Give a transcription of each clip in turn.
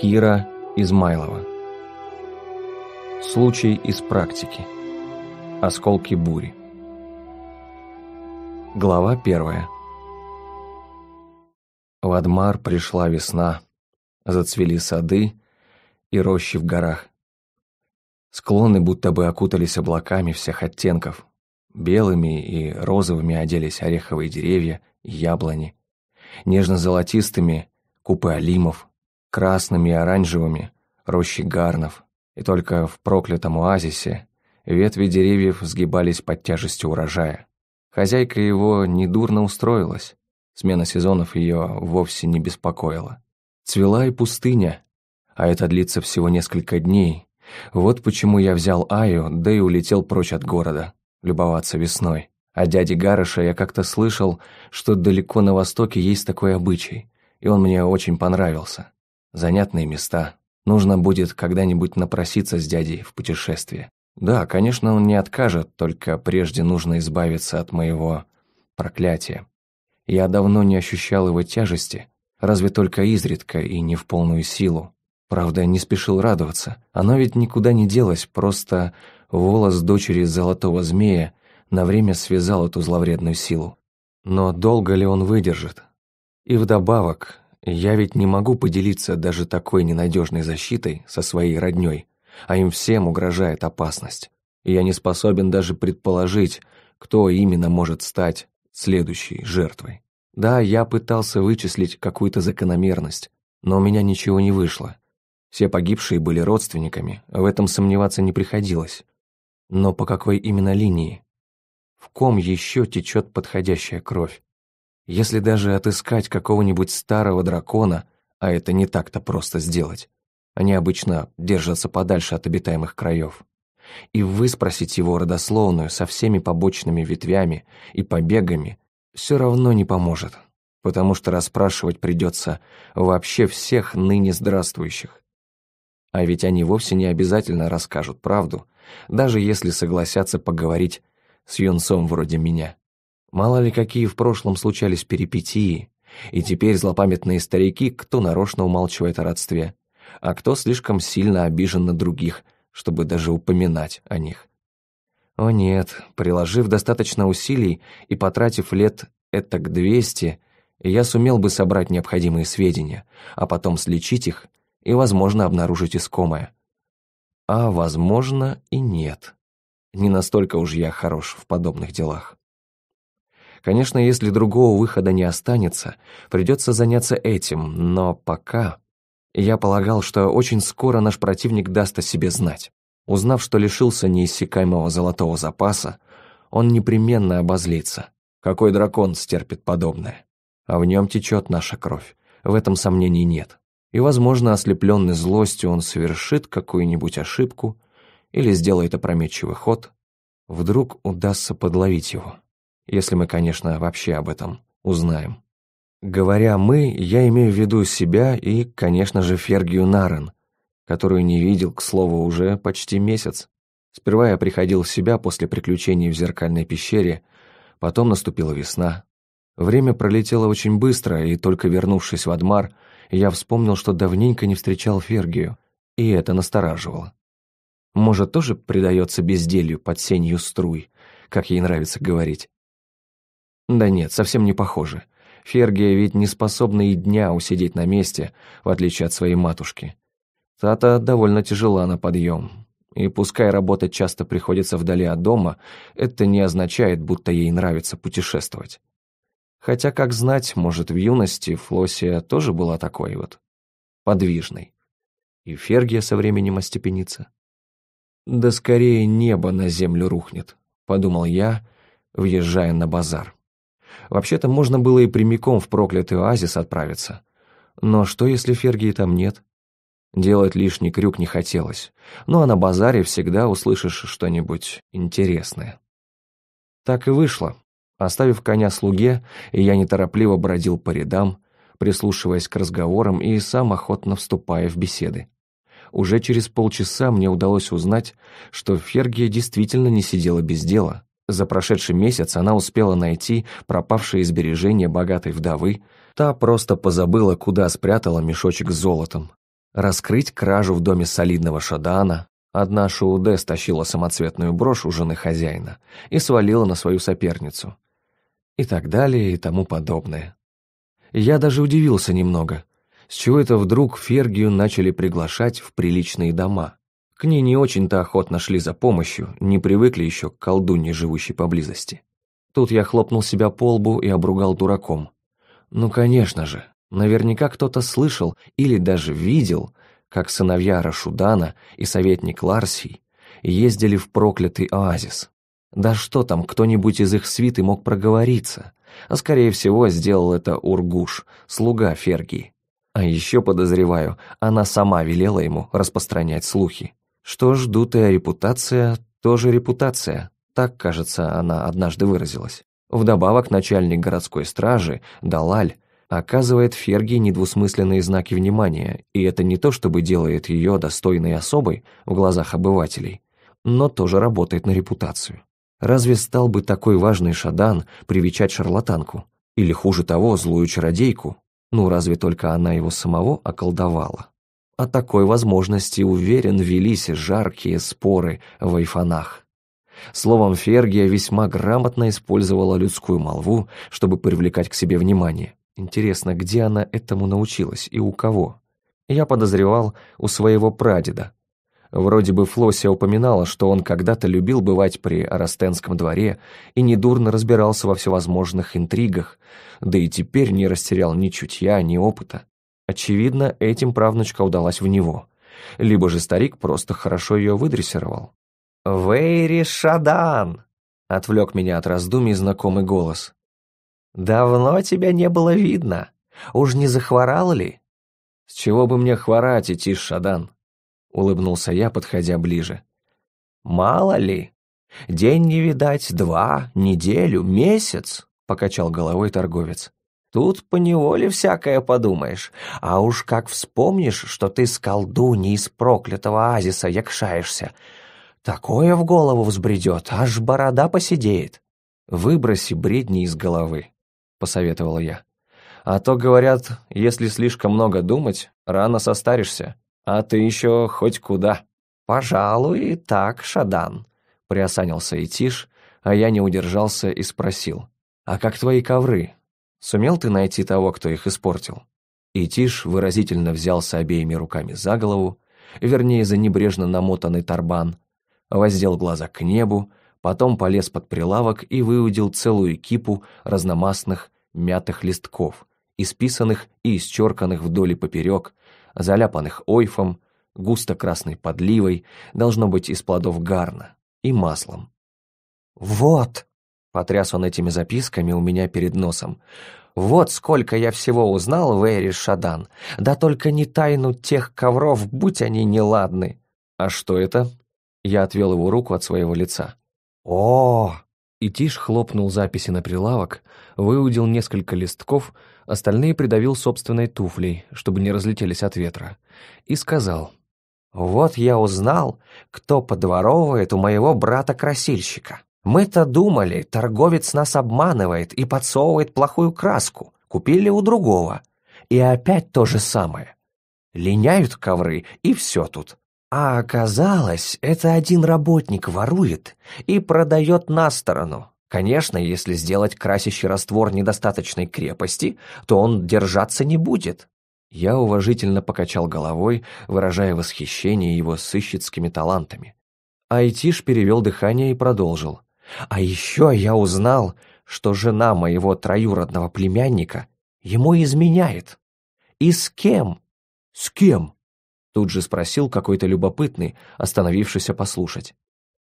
Кира Измайлова. Случай из практики. Осколки бури. Глава первая. В Адмар пришла весна, зацвели сады и рощи в горах. Склоны будто бы окутались облаками всех оттенков. Белыми и розовыми оделись ореховые деревья и яблони. Нежно-золотистыми — купы алимов, красными и оранжевыми, рощи гарнов, и только в проклятом оазисе ветви деревьев сгибались под тяжестью урожая. Хозяйка его недурно устроилась, смена сезонов ее вовсе не беспокоила. Цвела и пустыня, а это длится всего несколько дней. Вот почему я взял Аю, да и улетел прочь от города, любоваться весной. А дяди Гарыша я как-то слышал, что далеко на востоке есть такой обычай, и он мне очень понравился занятные места. Нужно будет когда-нибудь напроситься с дядей в путешествие. Да, конечно, он не откажет, только прежде нужно избавиться от моего проклятия. Я давно не ощущал его тяжести, разве только изредка и не в полную силу. Правда, не спешил радоваться. Оно ведь никуда не делось, просто волос дочери золотого змея на время связал эту зловредную силу. Но долго ли он выдержит? И вдобавок, я ведь не могу поделиться даже такой ненадежной защитой со своей роднёй, а им всем угрожает опасность. И я не способен даже предположить, кто именно может стать следующей жертвой. Да, я пытался вычислить какую-то закономерность, но у меня ничего не вышло. Все погибшие были родственниками, в этом сомневаться не приходилось. Но по какой именно линии? В ком еще течет подходящая кровь? Если даже отыскать какого-нибудь старого дракона, а это не так-то просто сделать, они обычно держатся подальше от обитаемых краев, и выспросить его родословную со всеми побочными ветвями и побегами все равно не поможет, потому что расспрашивать придется вообще всех ныне здравствующих. А ведь они вовсе не обязательно расскажут правду, даже если согласятся поговорить с юнцом вроде меня. Мало ли какие в прошлом случались перипетии, и теперь злопамятные старики, кто нарочно умалчивает о родстве, а кто слишком сильно обижен на других, чтобы даже упоминать о них. О нет, приложив достаточно усилий и потратив лет этак двести, я сумел бы собрать необходимые сведения, а потом слечить их и, возможно, обнаружить искомое. А, возможно, и нет. Не настолько уж я хорош в подобных делах. Конечно, если другого выхода не останется, придется заняться этим, но пока... Я полагал, что очень скоро наш противник даст о себе знать. Узнав, что лишился неиссякаемого золотого запаса, он непременно обозлится. Какой дракон стерпит подобное? А в нем течет наша кровь. В этом сомнений нет. И, возможно, ослепленный злостью, он совершит какую-нибудь ошибку или сделает опрометчивый ход. Вдруг удастся подловить его если мы, конечно, вообще об этом узнаем. Говоря «мы», я имею в виду себя и, конечно же, Фергию Нарен, которую не видел, к слову, уже почти месяц. Сперва я приходил в себя после приключений в зеркальной пещере, потом наступила весна. Время пролетело очень быстро, и только вернувшись в Адмар, я вспомнил, что давненько не встречал Фергию, и это настораживало. Может, тоже предается безделью под сенью струй, как ей нравится говорить. Да нет, совсем не похоже. Фергия ведь не способна и дня усидеть на месте, в отличие от своей матушки. Тата довольно тяжела на подъем. И пускай работать часто приходится вдали от дома, это не означает, будто ей нравится путешествовать. Хотя, как знать, может, в юности Флосия тоже была такой вот, подвижной. И Фергия со временем остепенится. «Да скорее небо на землю рухнет», — подумал я, въезжая на базар. Вообще-то можно было и прямиком в проклятый оазис отправиться. Но что, если Фергии там нет? Делать лишний крюк не хотелось. Ну а на базаре всегда услышишь что-нибудь интересное. Так и вышло. Оставив коня слуге, я неторопливо бродил по рядам, прислушиваясь к разговорам и сам охотно вступая в беседы. Уже через полчаса мне удалось узнать, что Фергия действительно не сидела без дела. За прошедший месяц она успела найти пропавшие сбережения богатой вдовы, та просто позабыла, куда спрятала мешочек с золотом. Раскрыть кражу в доме солидного Шадана, одна Шууде стащила самоцветную брошь у жены хозяина и свалила на свою соперницу. И так далее, и тому подобное. Я даже удивился немного, с чего это вдруг Фергию начали приглашать в приличные дома – к ней не очень-то охотно шли за помощью, не привыкли еще к колдунье, живущей поблизости. Тут я хлопнул себя по лбу и обругал дураком. Ну, конечно же, наверняка кто-то слышал или даже видел, как сыновья Рашудана и советник Ларсий ездили в проклятый оазис. Да что там, кто-нибудь из их свиты мог проговориться, а скорее всего сделал это Ургуш, слуга Фергии. А еще, подозреваю, она сама велела ему распространять слухи. Что ж, дутая репутация тоже репутация, так, кажется, она однажды выразилась. Вдобавок начальник городской стражи, Далаль, оказывает Ферги недвусмысленные знаки внимания, и это не то чтобы делает ее достойной особой в глазах обывателей, но тоже работает на репутацию. Разве стал бы такой важный шадан привечать шарлатанку? Или хуже того, злую чародейку? Ну, разве только она его самого околдовала? о такой возможности, уверен, велись жаркие споры в айфонах. Словом, Фергия весьма грамотно использовала людскую молву, чтобы привлекать к себе внимание. Интересно, где она этому научилась и у кого? Я подозревал, у своего прадеда. Вроде бы Флосия упоминала, что он когда-то любил бывать при Арастенском дворе и недурно разбирался во всевозможных интригах, да и теперь не растерял ни чутья, ни опыта. Очевидно, этим правнучка удалась в него. Либо же старик просто хорошо ее выдрессировал. «Вейри Шадан!» — отвлек меня от раздумий знакомый голос. «Давно тебя не было видно. Уж не захворал ли?» «С чего бы мне хворать, идти, Шадан?» — улыбнулся я, подходя ближе. «Мало ли. День не видать, два, неделю, месяц!» — покачал головой торговец. Тут поневоле всякое подумаешь. А уж как вспомнишь, что ты с колдуней из проклятого оазиса якшаешься. Такое в голову взбредет, аж борода посидеет. «Выброси бредни из головы», — посоветовала я. «А то, говорят, если слишком много думать, рано состаришься, а ты еще хоть куда». «Пожалуй, так, Шадан», — приосанился Итиш, а я не удержался и спросил. «А как твои ковры? Сумел ты найти того, кто их испортил?» И Тиш выразительно взялся обеими руками за голову, вернее, за небрежно намотанный тарбан, воздел глаза к небу, потом полез под прилавок и выудил целую кипу разномастных мятых листков, исписанных и исчерканных вдоль и поперек, заляпанных ойфом, густо-красной подливой, должно быть, из плодов гарна, и маслом. «Вот!» Потряс он этими записками у меня перед носом. «Вот сколько я всего узнал в Шадан. Да только не тайну тех ковров, будь они неладны». «А что это?» Я отвел его руку от своего лица. «О!» Итиш хлопнул записи на прилавок, выудил несколько листков, остальные придавил собственной туфлей, чтобы не разлетелись от ветра, и сказал, «Вот я узнал, кто подворовывает у моего брата-красильщика». Мы-то думали, торговец нас обманывает и подсовывает плохую краску. Купили у другого. И опять то же самое. Линяют ковры, и все тут. А оказалось, это один работник ворует и продает на сторону. Конечно, если сделать красящий раствор недостаточной крепости, то он держаться не будет. Я уважительно покачал головой, выражая восхищение его сыщицкими талантами. Айтиш перевел дыхание и продолжил. А еще я узнал, что жена моего троюродного племянника ему изменяет. И с кем? С кем? Тут же спросил какой-то любопытный, остановившийся послушать.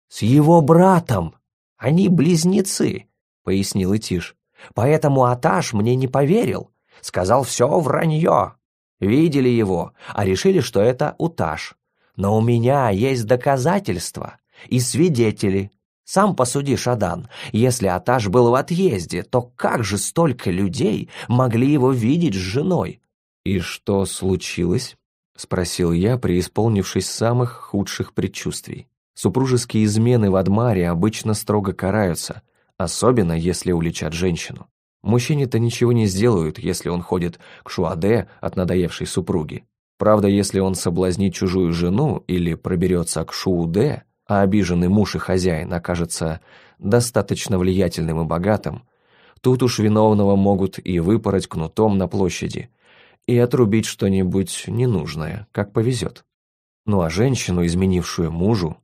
С его братом. Они близнецы, пояснил Итиш. Поэтому Аташ мне не поверил. Сказал все вранье. Видели его, а решили, что это Уташ. Но у меня есть доказательства и свидетели. Сам посуди, Шадан, если Аташ был в отъезде, то как же столько людей могли его видеть с женой? И что случилось? спросил я, преисполнившись самых худших предчувствий. Супружеские измены в Адмаре обычно строго караются, особенно если уличат женщину. Мужчине-то ничего не сделают, если он ходит к шуаде от надоевшей супруги. Правда, если он соблазнит чужую жену или проберется к шууде, а обиженный муж и хозяин окажется достаточно влиятельным и богатым, тут уж виновного могут и выпороть кнутом на площади, и отрубить что-нибудь ненужное, как повезет. Ну а женщину, изменившую мужу,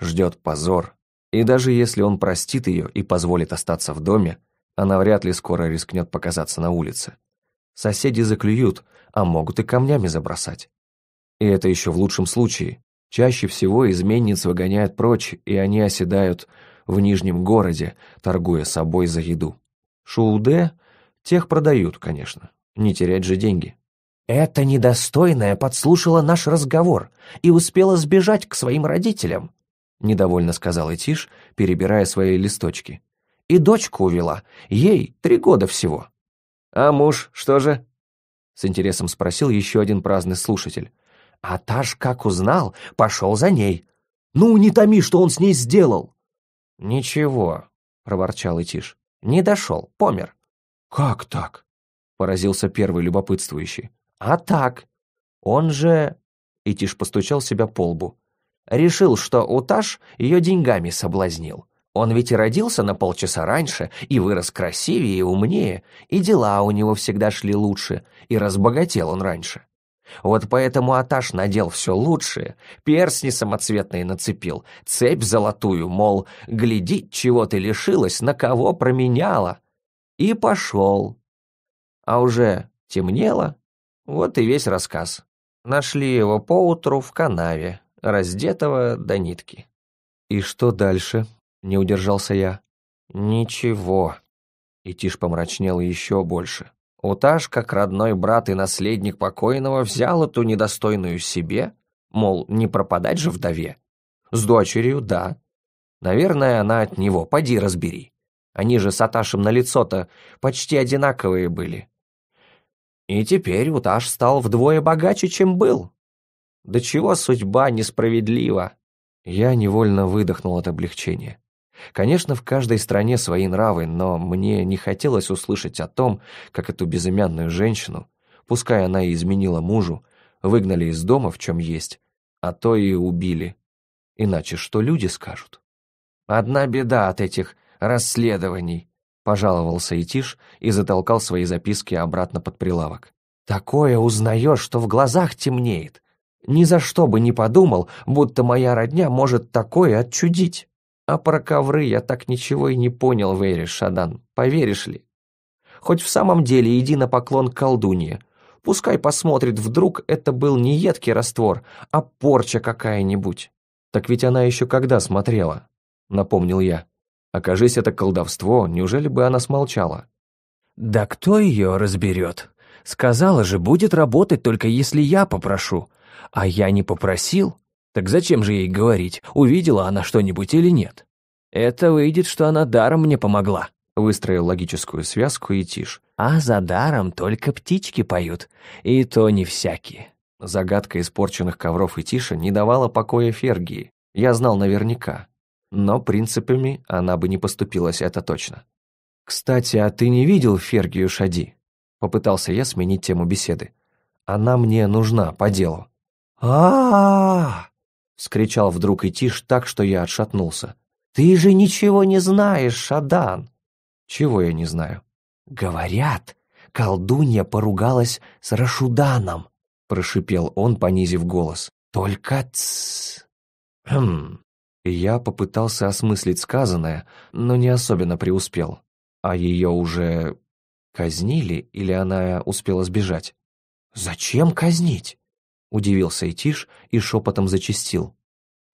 ждет позор, и даже если он простит ее и позволит остаться в доме, она вряд ли скоро рискнет показаться на улице. Соседи заклюют, а могут и камнями забросать. И это еще в лучшем случае. Чаще всего изменниц выгоняют прочь, и они оседают в Нижнем городе, торгуя собой за еду. Шууде тех продают, конечно, не терять же деньги. «Эта недостойная подслушала наш разговор и успела сбежать к своим родителям», — недовольно сказал Этиш, перебирая свои листочки. «И дочку увела. Ей три года всего». «А муж что же?» — с интересом спросил еще один праздный слушатель. А Таш, как узнал, пошел за ней. Ну, не томи, что он с ней сделал. Ничего, проворчал Итиш. Не дошел, помер. Как так? Поразился первый любопытствующий. А так. Он же... Итиш постучал себя по лбу. Решил, что Уташ ее деньгами соблазнил. Он ведь и родился на полчаса раньше, и вырос красивее и умнее, и дела у него всегда шли лучше, и разбогател он раньше. Вот поэтому Аташ надел все лучшее, персни самоцветные нацепил, цепь золотую, мол, гляди, чего ты лишилась, на кого променяла. И пошел. А уже темнело, вот и весь рассказ. Нашли его поутру в канаве, раздетого до нитки. «И что дальше?» — не удержался я. «Ничего». И Тиш помрачнел еще больше. Уташ, как родной брат и наследник покойного, взял эту недостойную себе, мол, не пропадать же вдове. С дочерью, да. Наверное, она от него, поди разбери. Они же с Аташем на лицо-то почти одинаковые были. И теперь Уташ стал вдвое богаче, чем был. Да чего судьба несправедлива. Я невольно выдохнул от облегчения. Конечно, в каждой стране свои нравы, но мне не хотелось услышать о том, как эту безымянную женщину, пускай она и изменила мужу, выгнали из дома в чем есть, а то и убили. Иначе что люди скажут? «Одна беда от этих расследований», — пожаловался Итиш и затолкал свои записки обратно под прилавок. «Такое узнаешь, что в глазах темнеет. Ни за что бы не подумал, будто моя родня может такое отчудить». А про ковры я так ничего и не понял, Вейриш Шадан, поверишь ли? Хоть в самом деле иди на поклон к колдунье. Пускай посмотрит, вдруг это был не едкий раствор, а порча какая-нибудь. Так ведь она еще когда смотрела, напомнил я. Окажись это колдовство, неужели бы она смолчала? Да кто ее разберет? Сказала же, будет работать только если я попрошу. А я не попросил. Так зачем же ей говорить, увидела она что-нибудь или нет? Это выйдет, что она даром мне помогла. Выстроил логическую связку и тишь. А за даром только птички поют, и то не всякие. Загадка испорченных ковров и тиши не давала покоя Фергии. Я знал наверняка. Но принципами она бы не поступилась, это точно. «Кстати, а ты не видел Фергию Шади?» Попытался я сменить тему беседы. «Она мне нужна по делу». «А-а-а!» — вскричал вдруг Итиш так, что я отшатнулся. «Ты же ничего не знаешь, Шадан!» «Чего я не знаю?» «Говорят, колдунья поругалась с Рашуданом!» — прошипел он, понизив голос. «Только тс...» «Хм...» Я попытался осмыслить сказанное, но не особенно преуспел. А ее уже казнили или она успела сбежать? «Зачем казнить?» — удивился Итиш и шепотом зачистил.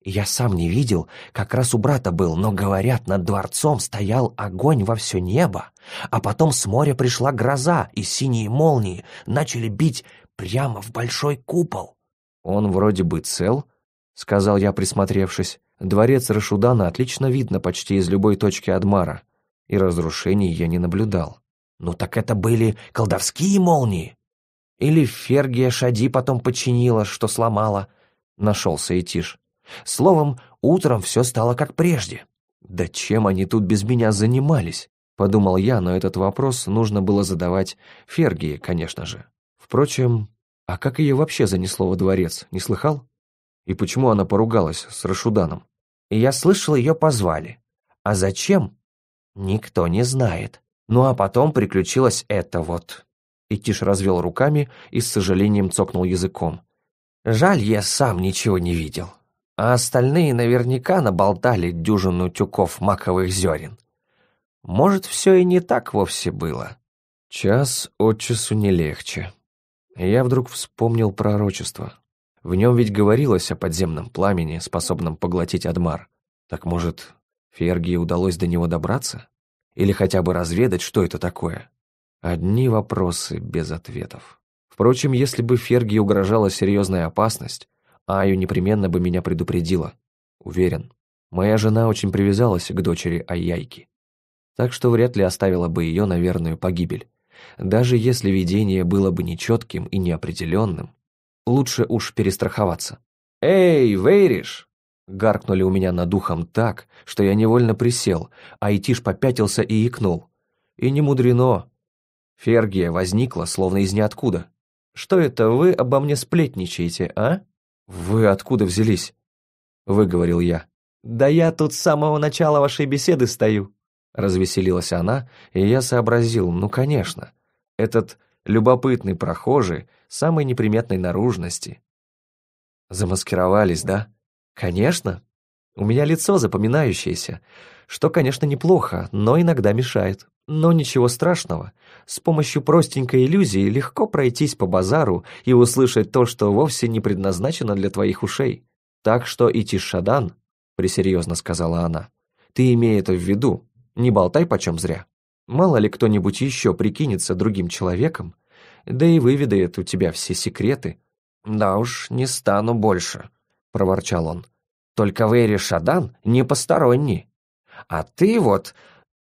«Я сам не видел, как раз у брата был, но, говорят, над дворцом стоял огонь во все небо, а потом с моря пришла гроза, и синие молнии начали бить прямо в большой купол». «Он вроде бы цел», — сказал я, присмотревшись. «Дворец Рашудана отлично видно почти из любой точки Адмара, и разрушений я не наблюдал». «Ну так это были колдовские молнии», или Фергия Шади потом починила, что сломала. Нашелся Этиш. Словом, утром все стало как прежде. Да чем они тут без меня занимались? Подумал я, но этот вопрос нужно было задавать Фергии, конечно же. Впрочем, а как ее вообще занесло во дворец, не слыхал? И почему она поругалась с Рашуданом? И я слышал, ее позвали. А зачем? Никто не знает. Ну а потом приключилось это вот. Итиш развел руками и с сожалением цокнул языком. «Жаль, я сам ничего не видел. А остальные наверняка наболтали дюжину тюков маковых зерен. Может, все и не так вовсе было». Час от часу не легче. Я вдруг вспомнил пророчество. В нем ведь говорилось о подземном пламени, способном поглотить Адмар. Так, может, Фергии удалось до него добраться? Или хотя бы разведать, что это такое? Одни вопросы без ответов. Впрочем, если бы Ферги угрожала серьезная опасность, Аю непременно бы меня предупредила. Уверен, моя жена очень привязалась к дочери Аяйки. Так что вряд ли оставила бы ее на верную погибель. Даже если видение было бы нечетким и неопределенным, лучше уж перестраховаться. «Эй, Вейриш!» Гаркнули у меня над духом так, что я невольно присел, а Итиш попятился и икнул. И не мудрено, Фергия возникла, словно из ниоткуда. «Что это вы обо мне сплетничаете, а?» «Вы откуда взялись?» — выговорил я. «Да я тут с самого начала вашей беседы стою», — развеселилась она, и я сообразил, ну, конечно, этот любопытный прохожий самой неприметной наружности. «Замаскировались, да?» «Конечно. У меня лицо запоминающееся, что, конечно, неплохо, но иногда мешает». Но ничего страшного. С помощью простенькой иллюзии легко пройтись по базару и услышать то, что вовсе не предназначено для твоих ушей. Так что идти шадан, присерьезно сказала она, ты имей это в виду, не болтай почем зря. Мало ли кто-нибудь еще прикинется другим человеком, да и выведает у тебя все секреты. Да уж, не стану больше, проворчал он. Только Вэри Шадан не посторонний. А ты вот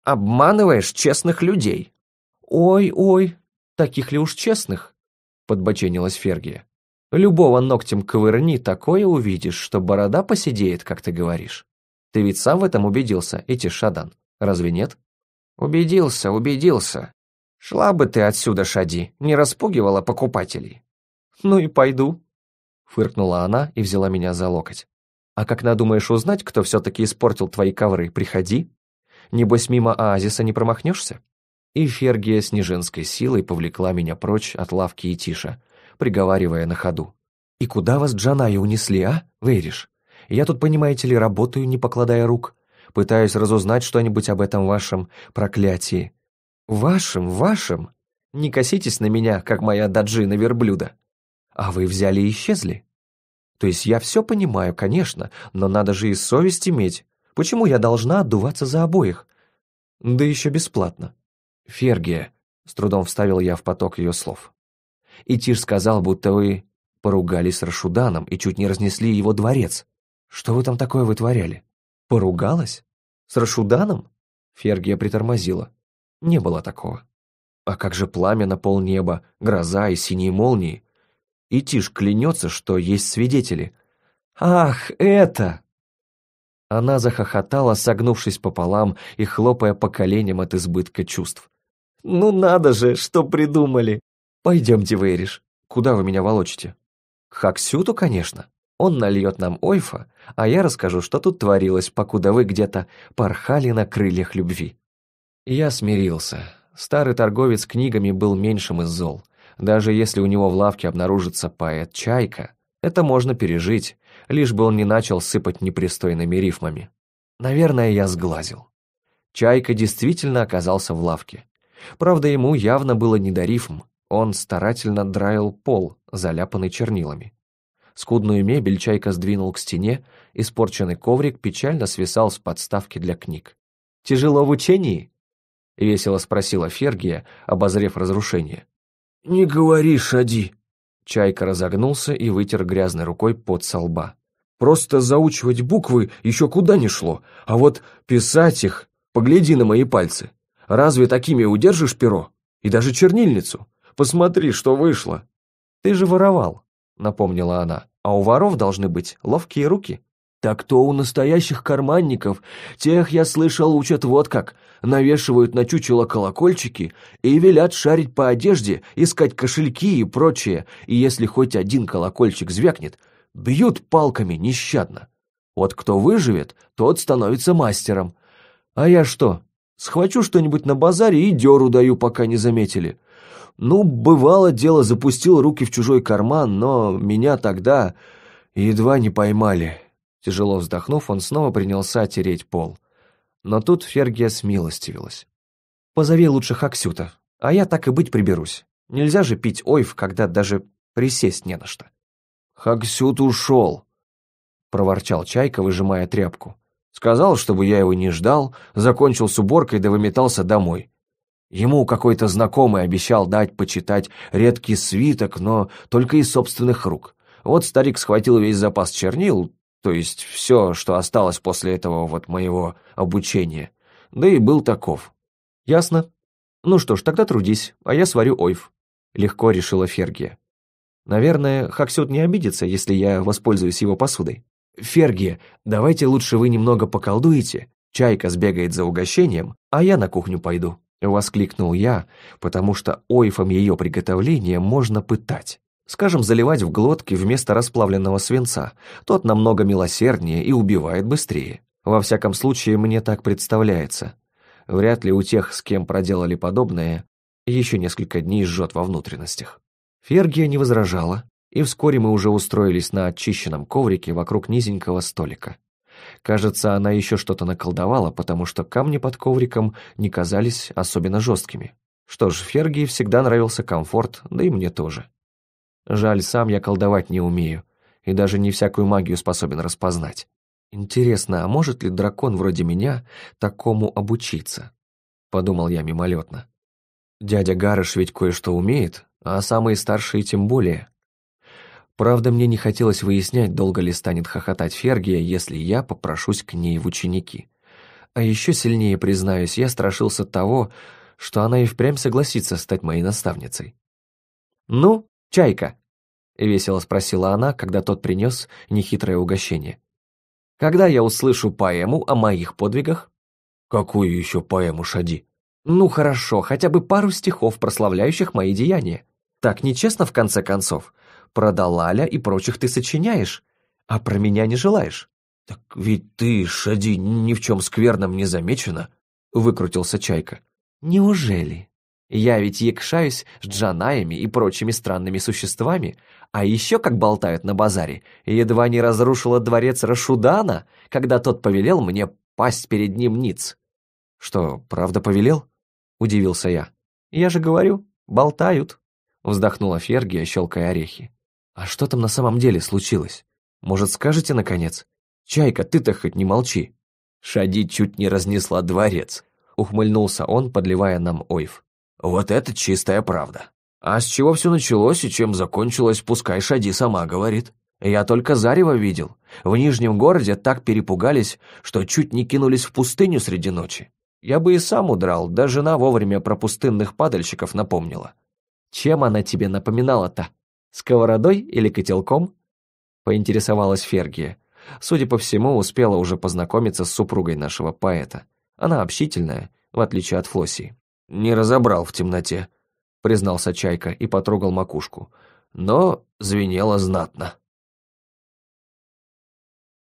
обманываешь честных людей». «Ой-ой, таких ли уж честных?» — подбоченилась Фергия. «Любого ногтем ковырни, такое увидишь, что борода посидеет, как ты говоришь. Ты ведь сам в этом убедился, эти Шадан, разве нет?» «Убедился, убедился. Шла бы ты отсюда, Шади, не распугивала покупателей». «Ну и пойду», — фыркнула она и взяла меня за локоть. «А как надумаешь узнать, кто все-таки испортил твои ковры, приходи, Небось, мимо оазиса не промахнешься? И Фергия с неженской силой повлекла меня прочь от лавки и тиша, приговаривая на ходу. «И куда вас Джаная унесли, а, Вейриш? Я тут, понимаете ли, работаю, не покладая рук. Пытаюсь разузнать что-нибудь об этом вашем проклятии». «Вашем, вашем? Не коситесь на меня, как моя даджина верблюда. А вы взяли и исчезли?» То есть я все понимаю, конечно, но надо же и совесть иметь, Почему я должна отдуваться за обоих? Да еще бесплатно. Фергия, с трудом вставил я в поток ее слов. Итир сказал, будто вы поругались с Рашуданом и чуть не разнесли его дворец. Что вы там такое вытворяли? Поругалась? С Рашуданом? Фергия притормозила. Не было такого. А как же пламя на полнеба, гроза и синие молнии? И Тиш клянется, что есть свидетели. «Ах, это!» Она захохотала, согнувшись пополам и хлопая по коленям от избытка чувств. «Ну надо же, что придумали!» «Пойдемте, Вейриш. Куда вы меня волочите?» «К Хаксюту, конечно. Он нальет нам ойфа, а я расскажу, что тут творилось, покуда вы где-то порхали на крыльях любви». Я смирился. Старый торговец книгами был меньшим из зол. Даже если у него в лавке обнаружится поэт-чайка, это можно пережить лишь бы он не начал сыпать непристойными рифмами. Наверное, я сглазил. Чайка действительно оказался в лавке. Правда, ему явно было не до рифм, он старательно драил пол, заляпанный чернилами. Скудную мебель Чайка сдвинул к стене, испорченный коврик печально свисал с подставки для книг. «Тяжело в учении?» — весело спросила Фергия, обозрев разрушение. «Не говори, Шади!» Чайка разогнулся и вытер грязной рукой под со лба. Просто заучивать буквы еще куда ни шло, а вот писать их... Погляди на мои пальцы. Разве такими удержишь перо? И даже чернильницу. Посмотри, что вышло. Ты же воровал, напомнила она. А у воров должны быть ловкие руки. Так то у настоящих карманников, тех, я слышал, учат вот как. Навешивают на чучело колокольчики и велят шарить по одежде, искать кошельки и прочее. И если хоть один колокольчик звякнет, бьют палками нещадно. Вот кто выживет, тот становится мастером. А я что, схвачу что-нибудь на базаре и деру даю, пока не заметили. Ну, бывало дело, запустил руки в чужой карман, но меня тогда едва не поймали. Тяжело вздохнув, он снова принялся тереть пол. Но тут Фергия смилостивилась. «Позови лучше Хаксюта, а я так и быть приберусь. Нельзя же пить ойф, когда даже присесть не на что». Хаксют ушел!» — проворчал Чайка, выжимая тряпку. Сказал, чтобы я его не ждал, закончил с уборкой да выметался домой. Ему какой-то знакомый обещал дать почитать редкий свиток, но только из собственных рук. Вот старик схватил весь запас чернил, то есть все, что осталось после этого вот моего обучения. Да и был таков. «Ясно. Ну что ж, тогда трудись, а я сварю ойф», — легко решила Фергия. Наверное, Хаксют не обидится, если я воспользуюсь его посудой. «Ферги, давайте лучше вы немного поколдуете. Чайка сбегает за угощением, а я на кухню пойду», — воскликнул я, потому что ойфом ее приготовления можно пытать. Скажем, заливать в глотки вместо расплавленного свинца. Тот намного милосерднее и убивает быстрее. Во всяком случае, мне так представляется. Вряд ли у тех, с кем проделали подобное, еще несколько дней жжет во внутренностях. Фергия не возражала, и вскоре мы уже устроились на очищенном коврике вокруг низенького столика. Кажется, она еще что-то наколдовала, потому что камни под ковриком не казались особенно жесткими. Что ж, Фергии всегда нравился комфорт, да и мне тоже. Жаль, сам я колдовать не умею, и даже не всякую магию способен распознать. Интересно, а может ли дракон вроде меня такому обучиться? Подумал я мимолетно. Дядя Гарыш ведь кое-что умеет, а самые старшие тем более. Правда, мне не хотелось выяснять, долго ли станет хохотать Фергия, если я попрошусь к ней в ученики. А еще сильнее, признаюсь, я страшился того, что она и впрямь согласится стать моей наставницей. «Ну, чайка?» — весело спросила она, когда тот принес нехитрое угощение. «Когда я услышу поэму о моих подвигах?» «Какую еще поэму, Шади?» «Ну хорошо, хотя бы пару стихов, прославляющих мои деяния». Так нечестно, в конце концов. Про Далаля и прочих ты сочиняешь, а про меня не желаешь. Так ведь ты, Шади, ни в чем скверном не замечена, — выкрутился Чайка. Неужели? Я ведь якшаюсь с джанаями и прочими странными существами, а еще, как болтают на базаре, едва не разрушила дворец Рашудана, когда тот повелел мне пасть перед ним ниц. «Что, правда повелел?» — удивился я. «Я же говорю, болтают». Вздохнула Фергия, щелкая орехи. «А что там на самом деле случилось? Может, скажете, наконец? Чайка, ты-то хоть не молчи!» Шади чуть не разнесла дворец. Ухмыльнулся он, подливая нам ойф. «Вот это чистая правда. А с чего все началось и чем закончилось, пускай Шади сама говорит. Я только зарево видел. В Нижнем городе так перепугались, что чуть не кинулись в пустыню среди ночи. Я бы и сам удрал, да жена вовремя про пустынных падальщиков напомнила. Чем она тебе напоминала-то? Сковородой или котелком?» Поинтересовалась Фергия. Судя по всему, успела уже познакомиться с супругой нашего поэта. Она общительная, в отличие от Флоссии. «Не разобрал в темноте», — признался Чайка и потрогал макушку. «Но звенело знатно».